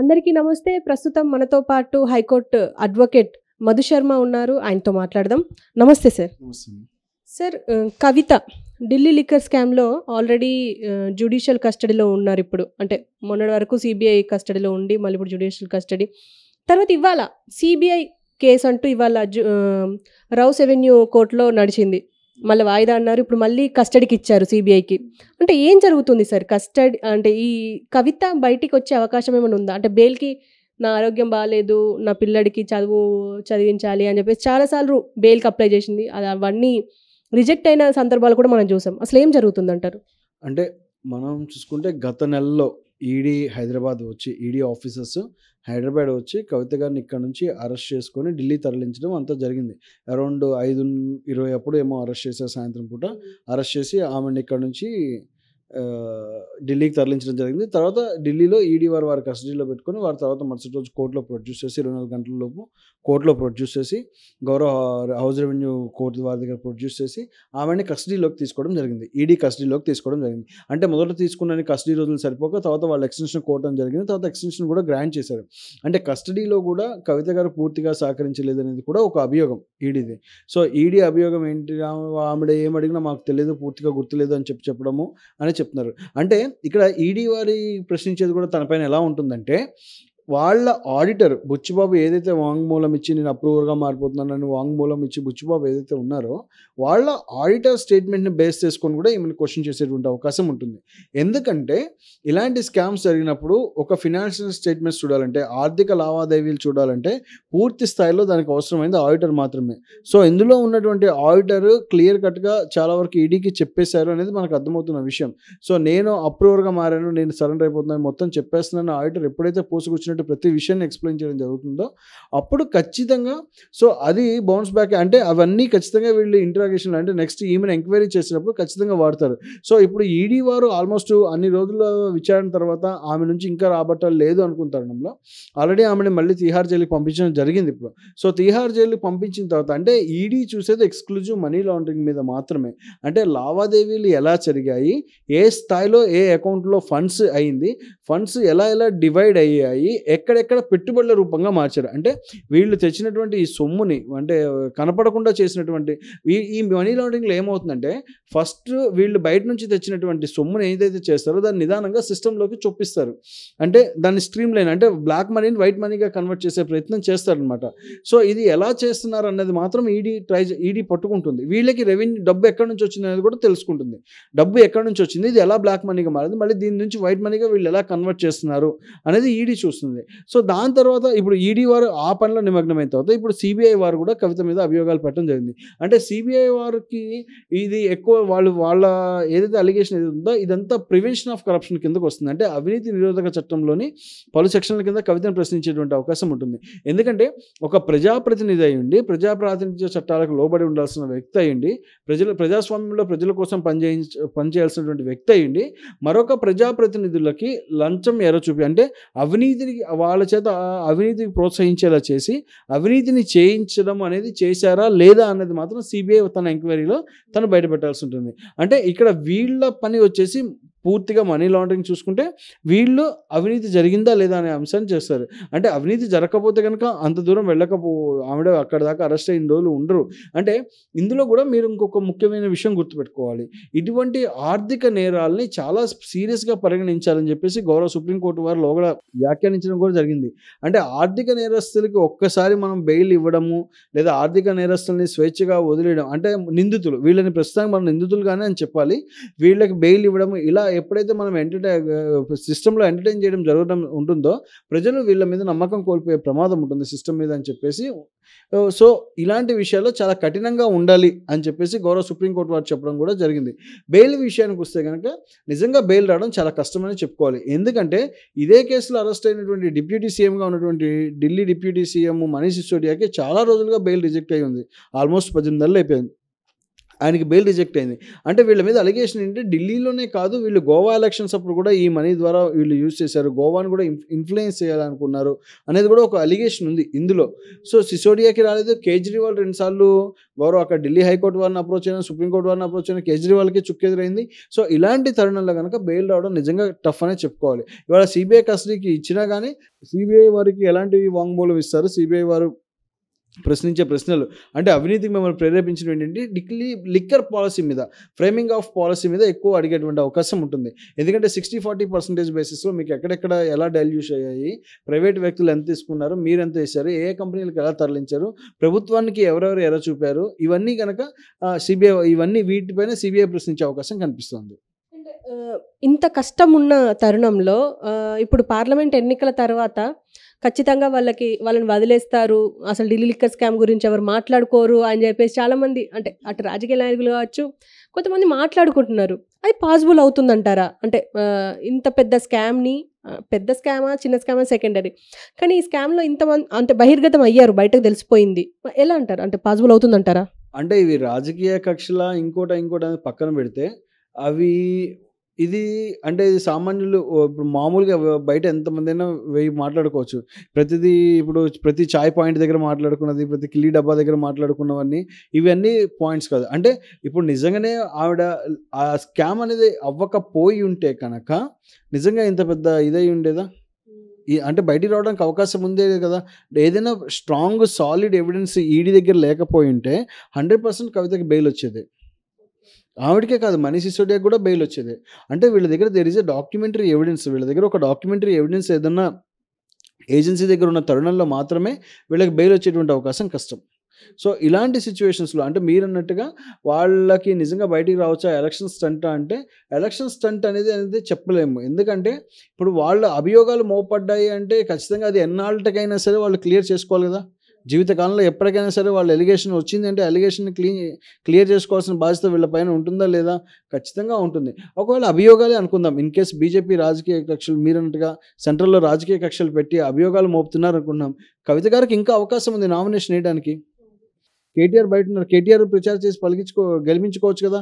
అందరికీ నమస్తే ప్రస్తుతం మనతో పాటు హైకోర్టు అడ్వకేట్ మధు శర్మ ఉన్నారు ఆయనతో మాట్లాడదాం నమస్తే sir sir Kavitha Delhi liquor స్కామ్లో ఆల్రెడీ జ్యుడిషియల్ కస్టడీలో ఉన్నారు ఇప్పుడు అంటే మొన్నటి వరకు సిబిఐ కస్టడీలో ఉండి మళ్ళీ ఇప్పుడు జ్యుడిషియల్ కస్టడీ తర్వాత ఇవాళ సిబిఐ కేసు అంటూ ఇవాళ రౌస్ ఎవెన్యూ కోర్టులో నడిచింది మళ్ళీ వాయిదా అన్నారు ఇప్పుడు మళ్ళీ కస్టడీకి ఇచ్చారు సిబిఐకి అంటే ఏం జరుగుతుంది సార్ కస్టడీ అంటే ఈ కవిత బయటికి వచ్చే అవకాశం ఏమైనా ఉందా అంటే బెయిల్కి నా ఆరోగ్యం బాగాలేదు నా పిల్లడికి చదువు చదివించాలి అని చెప్పేసి చాలాసార్లు బెయిల్కి అప్లై చేసింది అది అవన్నీ రిజెక్ట్ అయిన సందర్భాలు కూడా మనం చూసాం అసలు ఏం జరుగుతుందంటారు అంటే మనం చూసుకుంటే గత నెలలో ఈడీ హైదరాబాద్ వచ్చి ఈడీ ఆఫీసర్స్ హైదరాబాద్ వచ్చి కవిత గారిని ఇక్కడ నుంచి అరెస్ట్ చేసుకొని ఢిల్లీ తరలించడం అంతా జరిగింది అరౌండ్ ఐదు ఇరవై అప్పుడు ఏమో అరెస్ట్ చేశారు సాయంత్రం పూట అరెస్ట్ చేసి ఆమెను ఇక్కడ నుంచి ఢిల్లీకి తరలించడం జరిగింది తర్వాత ఢిల్లీలో ఈడీ వారు వారి కస్టడీలో పెట్టుకొని వారి తర్వాత మరుసటి రోజు కోర్టులో ప్రొడ్యూస్ చేసి ఇరవై నాలుగు గంటల లోపు కోర్టులో ప్రొడ్యూస్ చేసి గౌరవ హౌస్ రెవెన్యూ కోర్టు వారి దగ్గర ప్రొడ్యూస్ చేసి ఆమెని కస్టడీలోకి తీసుకోవడం జరిగింది ఈడీ కస్టడీలోకి తీసుకోవడం జరిగింది అంటే మొదట తీసుకున్న కస్టడీ రోజులు సరిపోక తర్వాత వాళ్ళు ఎక్స్టెన్షన్ కోరడం జరిగింది తర్వాత ఎక్స్టెన్షన్ కూడా గ్రాంట్ చేశారు అంటే కస్టడీలో కూడా కవిత గారు పూర్తిగా సహకరించలేదనేది కూడా ఒక అభియోగం ఈడీది సో ఈడీ అభియోగం ఏంటి ఆమె ఏం అడిగినా మాకు తెలియదు పూర్తిగా గుర్తులేదు అని చెప్పి చెప్పడము అని చెప్తున్నారు అంటే ఇక్కడ ఈడీ e వారి ప్రశ్నించేది కూడా తనపైన ఎలా ఉంటుందంటే వాళ్ళ ఆడిటర్ బుచ్చిబాబు ఏదైతే వాంగ్మూలం ఇచ్చి నేను అప్రూవర్గా మారిపోతున్నానని వాంగ్మూలం ఇచ్చి బుచ్చిబాబు ఏదైతే ఉన్నారో వాళ్ళ ఆడిటర్ స్టేట్మెంట్ని బేస్ చేసుకొని కూడా ఏమైనా క్వశ్చన్ చేసేటువంటి అవకాశం ఉంటుంది ఎందుకంటే ఇలాంటి స్కామ్స్ జరిగినప్పుడు ఒక ఫినాన్షియల్ స్టేట్మెంట్స్ చూడాలంటే ఆర్థిక లావాదేవీలు చూడాలంటే పూర్తి స్థాయిలో దానికి అవసరమైంది ఆడిటర్ మాత్రమే సో ఇందులో ఉన్నటువంటి ఆడిటర్ క్లియర్ కట్గా చాలా వరకు ఈడీకి చెప్పేశారు అనేది మనకు అర్థమవుతున్న విషయం సో నేను అప్రూవర్గా మారాను నేను సరెండర్ అయిపోతున్నాను మొత్తం చెప్పేస్తున్నాను ఆడిటర్ ఎప్పుడైతే పోసుకొచ్చిన వచ్చినట్టు ప్రతి విషయాన్ని ఎక్స్ప్లెయిన్ చేయడం జరుగుతుందో అప్పుడు ఖచ్చితంగా సో అది బౌన్స్ బ్యాక్ అంటే అవన్నీ ఖచ్చితంగా వీళ్ళు ఇంటరాగేషన్ అంటే నెక్స్ట్ ఈమెన్ ఎంక్వైరీ చేసినప్పుడు ఖచ్చితంగా వాడతారు సో ఇప్పుడు ఈడీ వారు ఆల్మోస్ట్ అన్ని రోజుల విచారణ తర్వాత ఆమె నుంచి ఇంకా రాబట్టాలి లేదు అనుకున్న తరుణంలో ఆల్రెడీ ఆమెను మళ్ళీ తిహార్ జైలుకి పంపించడం జరిగింది ఇప్పుడు సో తిహార్ జైలుకి పంపించిన తర్వాత అంటే ఈడీ చూసేది ఎక్స్క్లూజివ్ మనీ లాండరింగ్ మీద మాత్రమే అంటే లావాదేవీలు ఎలా జరిగాయి ఏ స్థాయిలో ఏ అకౌంట్లో ఫండ్స్ అయింది ఫండ్స్ ఎలా ఎలా డివైడ్ అయ్యాయి ఎక్కడెక్కడ పెట్టుబడుల రూపంగా మార్చారు అంటే వీళ్ళు తెచ్చినటువంటి ఈ సొమ్ముని అంటే కనపడకుండా చేసినటువంటి ఈ మనీ లాండరింగ్లో ఏమవుతుందంటే ఫస్ట్ వీళ్ళు బయట నుంచి తెచ్చినటువంటి సొమ్ముని ఏదైతే చేస్తారో దాన్ని నిదానంగా సిస్టంలోకి చొప్పిస్తారు అంటే దాన్ని స్ట్రీమ్ లైన్ అంటే బ్లాక్ మనీని వైట్ మనీగా కన్వర్ట్ చేసే ప్రయత్నం చేస్తారనమాట సో ఇది ఎలా చేస్తున్నారు అన్నది మాత్రం ఈడీ ట్రై ఈడీ పట్టుకుంటుంది వీళ్ళకి రెవెన్యూ డబ్బు ఎక్కడి నుంచి వచ్చింది అనేది కూడా తెలుసుకుంటుంది డబ్బు ఎక్కడి నుంచి వచ్చింది ఇది ఎలా బ్లాక్ మనీగా మారింది మళ్ళీ దీని నుంచి వైట్ మనీగా వీళ్ళు ఎలా కన్వర్ట్ చేస్తున్నారు అనేది ఈడీ e చూస్తుంది వస్తుంది సో దాని తర్వాత ఇప్పుడు ఈడీ e వారు ఆ పనిలో నిమగ్నమైన తర్వాత ఇప్పుడు సిబిఐ వారు కూడా కవిత మీద అభియోగాలు పెట్టడం జరిగింది అంటే సిబిఐ వారికి ఇది ఎక్కువ వాళ్ళు వాళ్ళ ఏదైతే అలిగేషన్ ఏది ఉందో ఇదంతా ప్రివెన్షన్ ఆఫ్ కరప్షన్ కిందకు వస్తుంది అంటే అవినీతి నిరోధక చట్టంలోని పలు సెక్షన్ల కింద కవితను ప్రశ్నించేటువంటి అవకాశం ఉంటుంది ఎందుకంటే ఒక ప్రజాప్రతినిధి అయ్యండి ప్రజాప్రాతినిధ్య చట్టాలకు లోబడి ఉండాల్సిన వ్యక్తి అయ్యండి ప్రజల ప్రజాస్వామ్యంలో ప్రజల కోసం పనిచేయ పనిచేయాల్సినటువంటి వ్యక్తి అయ్యండి మరొక ప్రజాప్రతినిధులకి లంచం ఎర్ర చూపి అంటే అవినీతిని వాళ్ళ చేత అవినీతిని ప్రోత్సహించేలా చేసి అవినీతిని చేయించడం అనేది చేశారా లేదా అనేది మాత్రం సిబిఐ తన ఎంక్వైరీలో తను బయటపెట్టాల్సి ఉంటుంది అంటే ఇక్కడ వీళ్ళ పని వచ్చేసి పూర్తిగా మనీ లాండరింగ్ చూసుకుంటే వీళ్ళు అవినీతి జరిగిందా లేదా అనే అంశాన్ని చేస్తారు అంటే అవినీతి జరగకపోతే కనుక అంత దూరం వెళ్ళకపో ఆవిడ అక్కడ దాకా అరెస్ట్ అయిన రోజులు ఉండరు అంటే ఇందులో కూడా మీరు ఇంకొక ముఖ్యమైన విషయం గుర్తుపెట్టుకోవాలి ఇటువంటి ఆర్థిక నేరాలని చాలా సీరియస్గా పరిగణించాలని చెప్పేసి గౌరవ సుప్రీంకోర్టు వారు లోగడ వ్యాఖ్యానించడం కూడా జరిగింది అంటే ఆర్థిక నేరస్తులకి ఒక్కసారి మనం బెయిల్ ఇవ్వడము లేదా ఆర్థిక నేరస్తుల్ని స్వేచ్ఛగా వదిలేయడం అంటే నిందితులు వీళ్ళని ప్రస్తుతానికి మనం నిందితులుగానే అని చెప్పాలి వీళ్ళకి బెయిల్ ఇవ్వడం ఇలా ఎప్పుడైతే మనం ఎంటర్టైన్ సిస్టంలో ఎంటర్టైన్ చేయడం జరగడం ఉంటుందో ప్రజలు వీళ్ళ మీద నమ్మకం కోల్పోయే ప్రమాదం ఉంటుంది సిస్టమ్ మీద అని చెప్పేసి సో ఇలాంటి విషయాల్లో చాలా కఠినంగా ఉండాలి అని చెప్పేసి గౌరవ సుప్రీంకోర్టు వారు చెప్పడం కూడా జరిగింది బెయిల్ విషయానికి వస్తే కనుక నిజంగా బెయిల్ రావడం చాలా కష్టమని చెప్పుకోవాలి ఎందుకంటే ఇదే కేసులో అరెస్ట్ అయినటువంటి డిప్యూటీ సీఎంగా ఉన్నటువంటి ఢిల్లీ డిప్యూటీ సీఎం మనీష్ సిసోడియాకి చాలా రోజులుగా బెయిల్ రిజెక్ట్ అయి ఉంది ఆల్మోస్ట్ పద్దెనిమిది నెలలు అయిపోయింది ఆయనకి బెయిల్ రిజెక్ట్ అయింది అంటే వీళ్ళ మీద అలిగేషన్ ఏంటంటే ఢిల్లీలోనే కాదు వీళ్ళు గోవా ఎలక్షన్స్ అప్పుడు కూడా ఈ మనీ ద్వారా వీళ్ళు యూజ్ చేశారు గోవాను కూడా ఇన్ఫ్లుయెన్స్ చేయాలనుకున్నారు అనేది కూడా ఒక అలిగేషన్ ఉంది ఇందులో సో సిసోడియాకి రాలేదు కేజ్రీవాల్ రెండుసార్లు గౌరవ అక్కడ ఢిల్లీ హైకోర్టు వారిని అప్రోచ్ అయినా సుప్రీంకోర్టు వారిని అప్రోచ్ అయినా కేజ్రీవాల్కి చుక్కెదురైంది సో ఇలాంటి తరుణంలో కనుక బెయిల్ రావడం నిజంగా టఫ్ అనే చెప్పుకోవాలి ఇవాళ సిబిఐ కస్టడీకి ఇచ్చినా కానీ సిబిఐ వారికి ఎలాంటి వాంగ్మూలం ఇస్తారు సిబిఐ వారు ప్రశ్నించే ప్రశ్నలు అంటే అవినీతికి మిమ్మల్ని ప్రేరేపించడం ఏంటంటే డిక్లీ లిక్కర్ పాలసీ మీద ఫ్రేమింగ్ ఆఫ్ పాలసీ మీద ఎక్కువ అడిగేటువంటి అవకాశం ఉంటుంది ఎందుకంటే సిక్స్టీ ఫార్టీ పర్సెంటేజ్ బేసిస్లో మీకు ఎక్కడెక్కడ ఎలా డైల్యూస్ అయ్యాయి ప్రైవేట్ వ్యక్తులు ఎంత తీసుకున్నారు మీరు ఎంత వేశారు ఏ కంపెనీలకు ఎలా తరలించారు ప్రభుత్వానికి ఎవరెవరు ఎలా చూపారు ఇవన్నీ కనుక సిబిఐ ఇవన్నీ వీటిపైన సిబిఐ ప్రశ్నించే అవకాశం కనిపిస్తుంది ఇంత కష్టం ఉన్న తరుణంలో ఇప్పుడు పార్లమెంట్ ఎన్నికల తర్వాత ఖచ్చితంగా వాళ్ళకి వాళ్ళని వదిలేస్తారు అసలు ఢిల్లీ లిక్కర్ స్కామ్ గురించి ఎవరు మాట్లాడుకోరు అని చెప్పేసి చాలామంది అంటే అటు రాజకీయ నాయకులు కావచ్చు కొంతమంది మాట్లాడుకుంటున్నారు అది పాసిబుల్ అవుతుందంటారా అంటే ఇంత పెద్ద స్కామ్ని పెద్ద స్కామా చిన్న స్కామా సెకండరీ కానీ ఈ స్కామ్లో ఇంతమంది అంటే బహిర్గతం అయ్యారు బయటకు తెలిసిపోయింది ఎలా అంటారు అంటే పాసిబుల్ అవుతుందంటారా అంటే ఇవి రాజకీయ కక్షల ఇంకోట ఇంకోట పక్కన పెడితే అవి ఇది అంటే ఇది సామాన్యులు ఇప్పుడు మామూలుగా బయట ఎంతమంది అయినా వెయ్యి మాట్లాడుకోవచ్చు ప్రతిదీ ఇప్పుడు ప్రతి చాయ్ పాయింట్ దగ్గర మాట్లాడుకున్నది ప్రతి కిల్లీ డబ్బా దగ్గర మాట్లాడుకున్నవన్నీ ఇవన్నీ పాయింట్స్ కాదు అంటే ఇప్పుడు నిజంగానే ఆవిడ ఆ స్కామ్ అనేది అవ్వకపోయి ఉంటే కనుక నిజంగా ఇంత పెద్ద ఇదై ఉండేదా అంటే బయటికి రావడానికి అవకాశం ఉందే కదా ఏదైనా స్ట్రాంగ్ సాలిడ్ ఎవిడెన్స్ ఈడీ దగ్గర లేకపోయి ఉంటే హండ్రెడ్ పర్సెంట్ కవితకి బెయిల్ వచ్చేది ఆవిడకే కాదు మనీష్ సిసోడియాకి కూడా బెయిల్ వచ్చేది అంటే వీళ్ళ దగ్గర there is a documentary evidence వీళ్ళ దగ్గర ఒక డాక్యుమెంటరీ ఎవిడెన్స్ ఏదన్నా ఏజెన్సీ దగ్గర ఉన్న తరుణంలో మాత్రమే వీళ్ళకి బెయిల్ వచ్చేటువంటి అవకాశం కష్టం సో ఇలాంటి సిచ్యువేషన్స్లో అంటే మీరు అన్నట్టుగా వాళ్ళకి నిజంగా బయటికి రావచ్చా ఎలక్షన్ స్టంట్ అంటే ఎలక్షన్ స్టంట్ అనేది అనేది చెప్పలేము ఎందుకంటే ఇప్పుడు వాళ్ళ అభియోగాలు మోపడ్డాయి అంటే ఖచ్చితంగా అది ఎన్నాళ్ళకైనా సరే వాళ్ళు క్లియర్ చేసుకోవాలి కదా జీవితకాలంలో ఎప్పటికైనా సరే వాళ్ళు ఎలిగేషన్ వచ్చిందంటే ఎలిగేషన్ క్లీన్ క్లియర్ చేసుకోవాల్సిన బాధ్యత వీళ్ళపైన ఉంటుందా లేదా ఖచ్చితంగా ఉంటుంది ఒకవేళ అభియోగాలే అనుకుందాం ఇన్ కేస్ బీజేపీ రాజకీయ కక్షలు మీరన్నట్టుగా సెంట్రల్లో రాజకీయ కక్షలు పెట్టి అభియోగాలు మోపుతున్నారు అనుకున్నాం కవిత గారికి ఇంకా అవకాశం ఉంది నామినేషన్ వేయడానికి కేటీఆర్ బయట ఉన్నారు కేటీఆర్ ప్రచారం చేసి పలికించుకో గెలిపించుకోవచ్చు కదా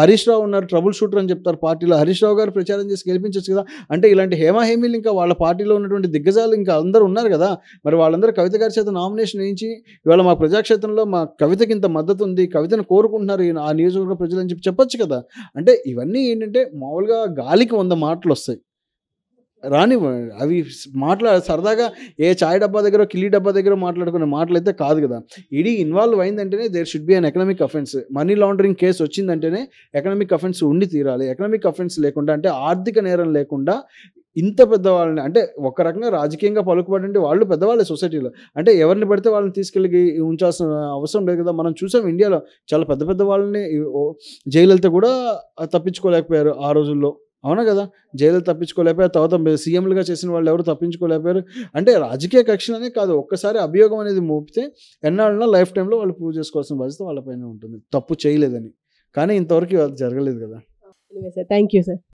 హరీష్ రావు ఉన్నారు ట్రబుల్ షూటర్ అని చెప్తారు పార్టీలో హరీష్ రావు గారు ప్రచారం చేసి గెలిపించవచ్చు కదా అంటే ఇలాంటి హేమాహేమీలు ఇంకా వాళ్ళ పార్టీలో ఉన్నటువంటి దిగ్గజాలు ఇంకా అందరూ ఉన్నారు కదా మరి వాళ్ళందరూ కవిత గారి చేత నామినేషన్ వేయించి ఇవాళ మా ప్రజాక్షేత్రంలో మా కవితకి ఇంత మద్దతు ఉంది కవితను కోరుకుంటున్నారు ఆ నియోజకవర్గ అని చెప్పి చెప్పొచ్చు కదా అంటే ఇవన్నీ ఏంటంటే మామూలుగా గాలికి వంద మాటలు వస్తాయి రానివ్వండి అవి మాట్లా సరదాగా ఏ చాయ్ డబ్బా దగ్గర కిల్లీ డబ్బా దగ్గర మాట్లాడుకునే మాటలు అయితే కాదు కదా ఇది ఇన్వాల్వ్ అయిందంటేనే there should be an economic offence money laundering case వచ్చిందంటేనే ఎకనామిక్ అఫెన్స్ ఉండి తీరాలి ఎకనామిక్ అఫెన్స్ లేకుండా అంటే ఆర్థిక నేరం లేకుండా ఇంత పెద్దవాళ్ళని అంటే ఒక రకంగా రాజకీయంగా పలుకుబడి వాళ్ళు పెద్దవాళ్ళే సొసైటీలో అంటే ఎవరిని పడితే వాళ్ళని తీసుకెళ్ళి ఉంచాల్సిన అవసరం లేదు కదా మనం చూసాం ఇండియాలో చాలా పెద్ద పెద్ద వాళ్ళని జైలలిత కూడా తప్పించుకోలేకపోయారు ఆ రోజుల్లో అవునా కదా జైలు తప్పించుకోలేకపోయారు తర్వాత సీఎంలుగా చేసిన వాళ్ళు ఎవరు తప్పించుకోలేకపోయారు అంటే రాజకీయ కక్షలనే కాదు ఒక్కసారి అభియోగం అనేది మోపితే ఎన్నాళ్ళున్నా లైఫ్ టైంలో వాళ్ళు ప్రూవ్ చేసుకోవాల్సిన బాధ్యత వాళ్ళపైన ఉంటుంది తప్పు చేయలేదని కానీ ఇంతవరకు జరగలేదు కదా థ్యాంక్ యూ సార్